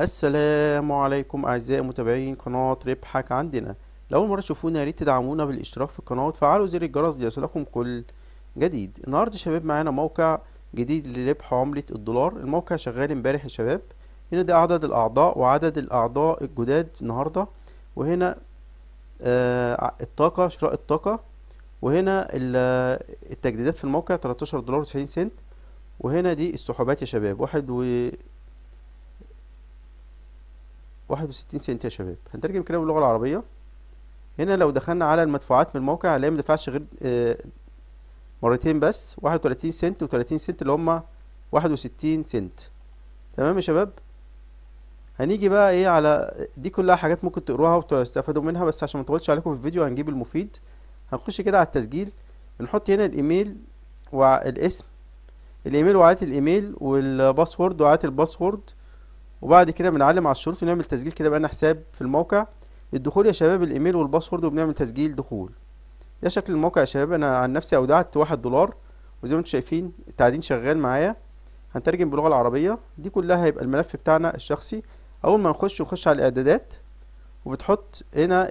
السلام عليكم اعزائي متابعين قناه ربحك عندنا لو اول مره تشوفونا يا ريت تدعمونا بالاشتراك في القناه وتفعلوا زر الجرس ليصلكم كل جديد النهارده شباب معانا موقع جديد لربح عمله الدولار الموقع شغال امبارح يا شباب هنا ده عدد الاعضاء وعدد الاعضاء الجداد النهارده وهنا آه الطاقه شراء الطاقه وهنا التجديدات في الموقع 13 دولار و 90 سنت وهنا دي السحوبات يا شباب واحد و 61 سنت يا شباب هنترجم كده باللغة العربية هنا لو دخلنا على المدفوعات من الموقع هنلاقي دفعش غير آه، مرتين بس 31 سنت و30 سنت اللي هما 61 سنت تمام يا شباب هنيجي بقى ايه على دي كلها حاجات ممكن تقروها وتستفادوا منها بس عشان ما اطولش عليكم في الفيديو هنجيب المفيد هنخش كده على التسجيل بنحط هنا الايميل والاسم الايميل وعادة الايميل والباسورد وعادة الباسورد وبعد كده بنعلم على الشروط ونعمل تسجيل كده بقى حساب في الموقع الدخول يا شباب الايميل والباسورد وبنعمل تسجيل دخول ده شكل الموقع يا شباب انا عن نفسي اودعت واحد دولار وزي ما انتم شايفين التعدين شغال معايا هنترجم باللغه العربيه دي كلها هيبقى الملف بتاعنا الشخصي اول ما نخش نخش على الاعدادات وبتحط هنا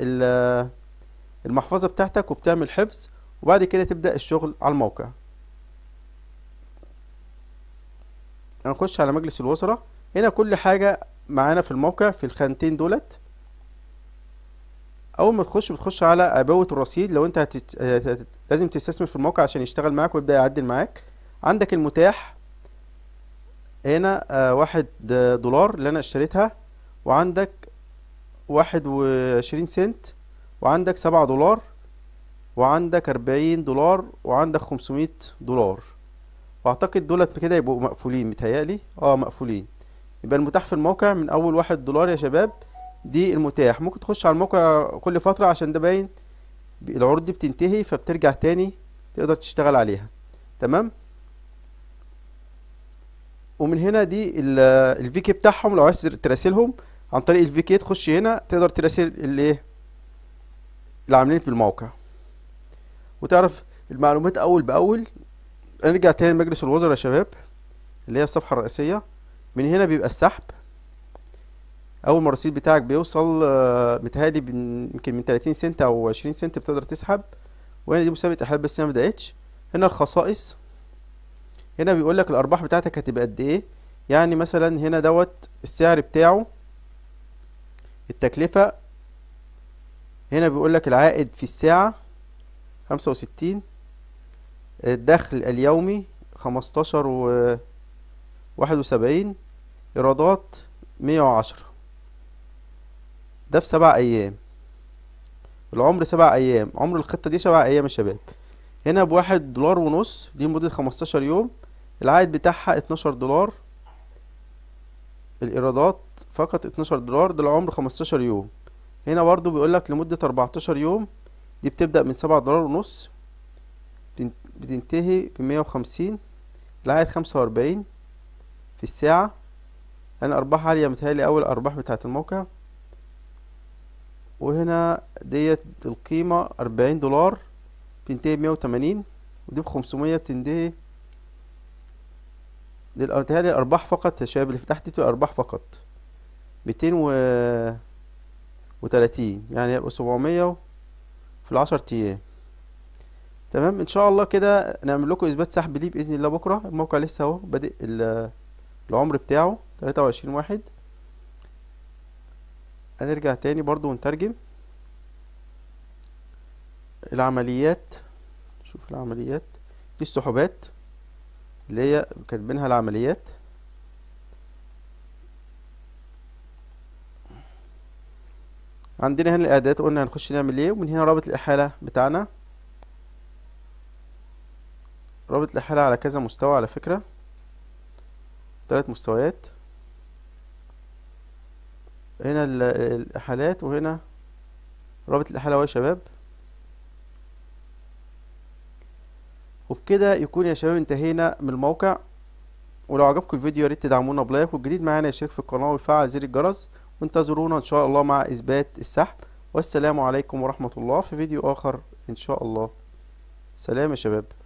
المحفظه بتاعتك وبتعمل حفظ وبعد كده تبدا الشغل على الموقع هنخش على مجلس الوزراء هنا كل حاجة معانا في الموقع في الخانتين دولت اول ما تخش بتخش على اباوت الرصيد لو انت هتت... لازم تستثمر في الموقع عشان يشتغل معاك ويبدأ يعدل معاك عندك المتاح هنا آه، واحد دولار اللي انا اشتريتها وعندك واحد وعشرين سنت وعندك سبعة دولار وعندك أربعين دولار وعندك خمسمية دولار واعتقد دولت كده يبقوا مقفولين متهيألي اه مقفولين يبقى المتاح في الموقع من اول واحد دولار يا شباب دي المتاح ممكن تخش على الموقع كل فترة عشان ده باين العروض دي بتنتهي فبترجع تاني تقدر تشتغل عليها تمام ومن هنا دي الفي كي بتاعهم لو عايز تراسلهم عن طريق الفي كي تخش هنا تقدر تراسل إيه؟ اللي العاملين في الموقع وتعرف المعلومات اول باول نرجع تاني لمجلس الوزراء يا شباب اللي هي الصفحة الرئيسية من هنا بيبقى السحب اول ما الرصيد بتاعك بيوصل آه، متهادي يمكن من 30 سنت او 20 سنت بتقدر تسحب وهنا دي مسابقه احلال بس ما مبدأتش هنا الخصائص هنا بيقول لك الارباح بتاعتك هتبقى قد ايه يعني مثلا هنا دوت السعر بتاعه التكلفه هنا بيقول لك العائد في الساعه خمسة وستين الدخل اليومي خمستاشر و واحد وسبعين ايرادات مية وعشرة ده في سبع ايام العمر سبع ايام عمر الخطة دي سبع ايام يا شباب هنا بواحد دولار ونص دي مدة خمستاشر يوم العائد بتاعها اتناشر دولار الايرادات فقط اتناشر دولار ده العمر خمستاشر يوم هنا برضو بيقولك لمدة اربعتاشر يوم دي بتبدأ من سبعة دولار ونص بتنتهي بمية وخمسين العائد خمسة واربعين في الساعة لان ارباح عاليه متهيألي اول ارباح بتاعه الموقع وهنا ديت القيمه اربعين دولار بتنتهي بمية وتمانين ودي بخمسمية بتنتهي متهيألي الارباح فقط يا شباب اللي فتحت بتبقى ارباح فقط ميتين و وتلاتين يعني هيبقوا سبعمية في العشر ايام تمام ان شاء الله كده نعمل لكم اثبات سحب ليه باذن الله بكره الموقع لسه اهو بادئ العمر بتاعه تلاتة وعشرين واحد هنرجع تاني برضو ونترجم العمليات شوف العمليات دي السحوبات اللي هي كاتبينها العمليات عندنا هنا الاعدادات قلنا هنخش نعمل ايه ومن هنا رابط الاحاله بتاعنا رابط الاحاله على كذا مستوى على فكره ثلاث مستويات هنا الإحالات وهنا رابط الإحالة أهو يا شباب وبكده يكون يا شباب انتهينا من الموقع ولو عجبكم الفيديو يا ريت تدعمونا بلايك والجديد معانا يشترك في القناة ويفعل زر الجرس وانتظرونا إن شاء الله مع إثبات السحب والسلام عليكم ورحمة الله في فيديو آخر إن شاء الله سلام يا شباب